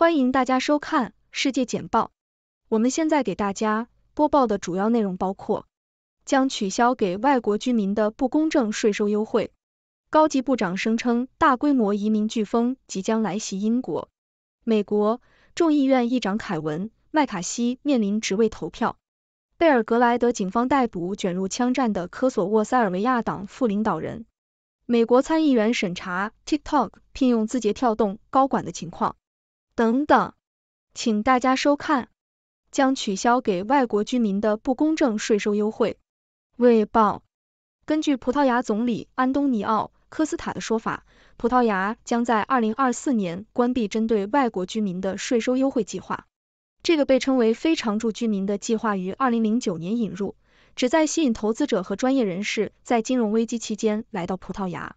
欢迎大家收看世界简报。我们现在给大家播报的主要内容包括：将取消给外国居民的不公正税收优惠；高级部长声称大规模移民飓风即将来袭英国；美国众议院议长凯文·麦卡锡面临职位投票；贝尔格莱德警方逮捕卷入枪战的科索沃塞尔维亚党副领导人；美国参议员审查 TikTok 聘用字节跳动高管的情况。等等，请大家收看，将取消给外国居民的不公正税收优惠。卫报。根据葡萄牙总理安东尼奥·科斯塔的说法，葡萄牙将在二零二四年关闭针对外国居民的税收优惠计划。这个被称为非常住居民的计划于二零零九年引入，旨在吸引投资者和专业人士在金融危机期间来到葡萄牙。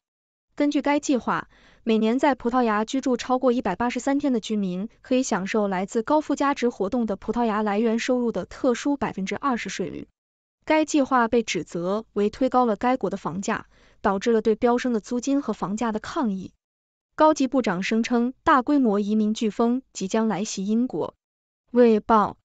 根据该计划，每年在葡萄牙居住超过一百八十三天的居民可以享受来自高附加值活动的葡萄牙来源收入的特殊百分之二十税率。该计划被指责为推高了该国的房价，导致了对飙升的租金和房价的抗议。高级部长声称，大规模移民飓风即将来袭英国。卫报。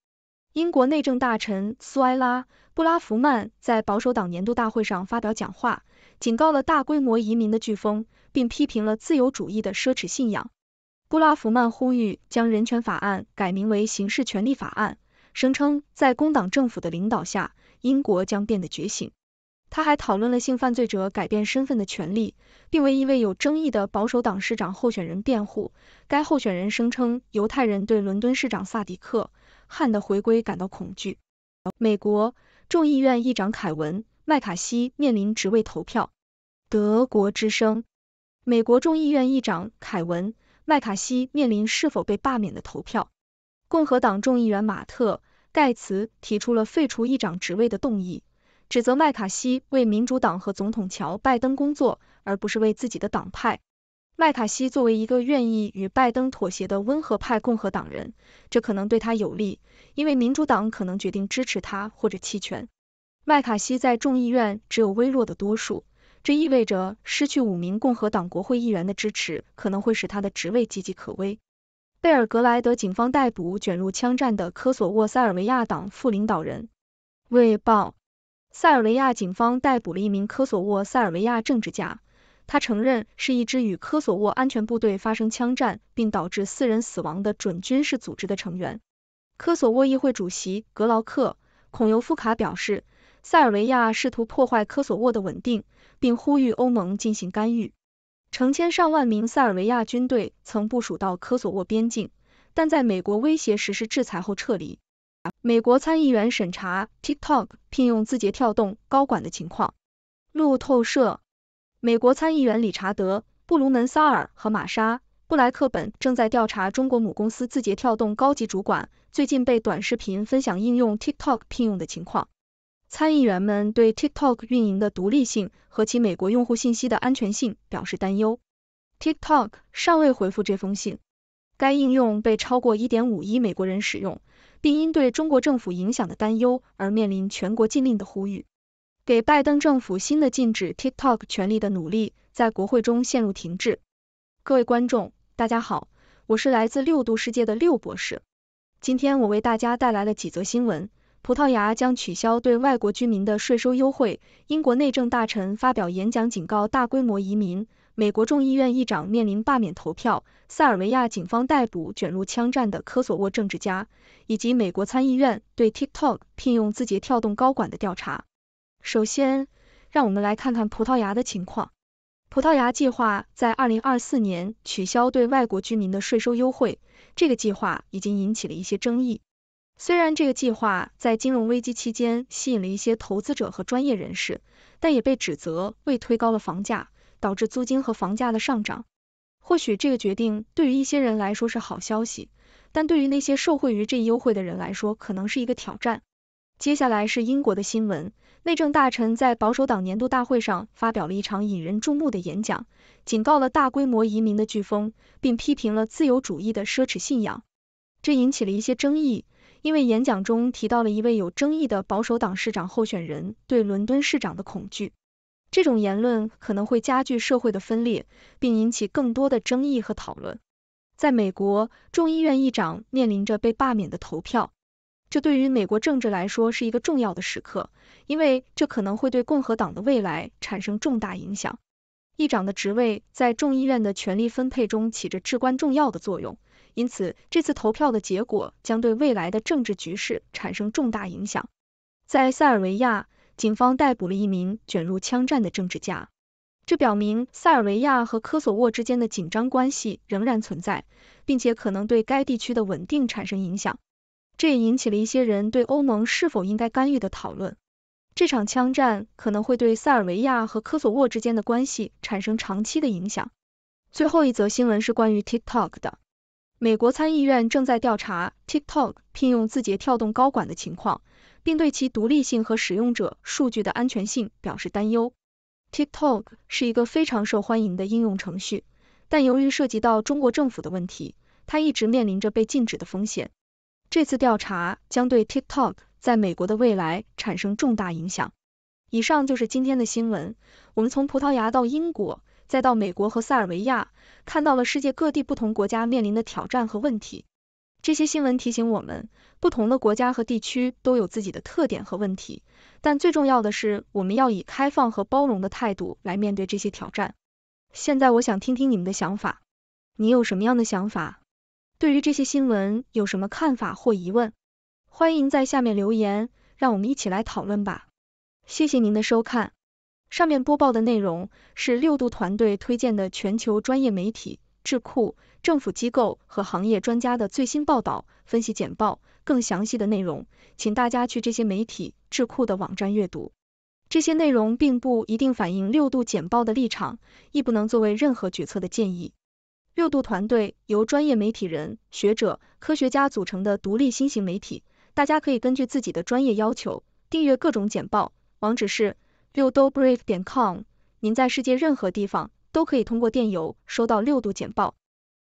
英国内政大臣苏埃拉·布拉福曼在保守党年度大会上发表讲话，警告了大规模移民的飓风，并批评了自由主义的奢侈信仰。布拉福曼呼吁将人权法案改名为刑事权利法案，声称在工党政府的领导下，英国将变得觉醒。他还讨论了性犯罪者改变身份的权利，并为一位有争议的保守党市长候选人辩护。该候选人声称犹太人对伦敦市长萨迪克。汉的回归感到恐惧。美国众议院议长凯文·麦卡锡面临职位投票。德国之声：美国众议院议长凯文·麦卡锡面临是否被罢免的投票。共和党众议员马特·盖茨提出了废除议长职位的动议，指责麦卡锡为民主党和总统乔·拜登工作，而不是为自己的党派。麦卡锡作为一个愿意与拜登妥协的温和派共和党人，这可能对他有利，因为民主党可能决定支持他或者弃权。麦卡锡在众议院只有微弱的多数，这意味着失去五名共和党国会议员的支持可能会使他的职位岌岌可危。贝尔格莱德警方逮捕卷入枪战的科索沃塞尔维亚党副领导人。卫报：塞尔维亚警方逮捕了一名科索沃塞尔维亚政治家。他承认是一支与科索沃安全部队发生枪战并导致四人死亡的准军事组织的成员。科索沃议会主席格劳克·孔尤夫卡表示，塞尔维亚试图破坏科索沃的稳定，并呼吁欧盟进行干预。成千上万名塞尔维亚军队曾部署到科索沃边境，但在美国威胁实施制裁后撤离。美国参议员审查 TikTok 聘用字节跳动高管的情况。路透社。美国参议员理查德·布鲁门萨尔和玛莎·布莱克本正在调查中国母公司字节跳动高级主管最近被短视频分享应用 TikTok 聘用的情况。参议员们对 TikTok 运营的独立性和其美国用户信息的安全性表示担忧。TikTok 尚未回复这封信。该应用被超过1.5亿美国人使用，并因对中国政府影响的担忧而面临全国禁令的呼吁。给拜登政府新的禁止 TikTok 权力的努力在国会中陷入停滞。各位观众，大家好，我是来自六度世界的六博士。今天我为大家带来了几则新闻：葡萄牙将取消对外国居民的税收优惠，英国内政大臣发表演讲警告大规模移民，美国众议院议长面临罢免投票，塞尔维亚警方逮捕卷入枪战的科索沃政治家，以及美国参议院对 TikTok 聘用字节跳动高管的调查。首先，让我们来看看葡萄牙的情况。葡萄牙计划在二零二四年取消对外国居民的税收优惠，这个计划已经引起了一些争议。虽然这个计划在金融危机期间吸引了一些投资者和专业人士，但也被指责为推高了房价，导致租金和房价的上涨。或许这个决定对于一些人来说是好消息，但对于那些受惠于这一优惠的人来说，可能是一个挑战。接下来是英国的新闻，内政大臣在保守党年度大会上发表了一场引人注目的演讲，警告了大规模移民的飓风，并批评了自由主义的奢侈信仰。这引起了一些争议，因为演讲中提到了一位有争议的保守党市长候选人对伦敦市长的恐惧。这种言论可能会加剧社会的分裂，并引起更多的争议和讨论。在美国，众议院议长面临着被罢免的投票。这对于美国政治来说是一个重要的时刻，因为这可能会对共和党的未来产生重大影响。议长的职位在众议院的权力分配中起着至关重要的作用，因此这次投票的结果将对未来的政治局势产生重大影响。在塞尔维亚，警方逮捕了一名卷入枪战的政治家，这表明塞尔维亚和科索沃之间的紧张关系仍然存在，并且可能对该地区的稳定产生影响。这也引起了一些人对欧盟是否应该干预的讨论。这场枪战可能会对塞尔维亚和科索沃之间的关系产生长期的影响。最后一则新闻是关于 TikTok 的。美国参议院正在调查 TikTok 聘用字节跳动高管的情况，并对其独立性和使用者数据的安全性表示担忧。TikTok 是一个非常受欢迎的应用程序，但由于涉及到中国政府的问题，它一直面临着被禁止的风险。这次调查将对 TikTok 在美国的未来产生重大影响。以上就是今天的新闻。我们从葡萄牙到英国，再到美国和塞尔维亚，看到了世界各地不同国家面临的挑战和问题。这些新闻提醒我们，不同的国家和地区都有自己的特点和问题。但最重要的是，我们要以开放和包容的态度来面对这些挑战。现在我想听听你们的想法，你有什么样的想法？对于这些新闻有什么看法或疑问？欢迎在下面留言，让我们一起来讨论吧。谢谢您的收看。上面播报的内容是六度团队推荐的全球专业媒体、智库、政府机构和行业专家的最新报道、分析简报。更详细的内容，请大家去这些媒体、智库的网站阅读。这些内容并不一定反映六度简报的立场，亦不能作为任何决策的建议。六度团队由专业媒体人、学者、科学家组成的独立新型媒体，大家可以根据自己的专业要求订阅各种简报，网址是六 d o b r i e f c o m 您在世界任何地方都可以通过电邮收到六度简报。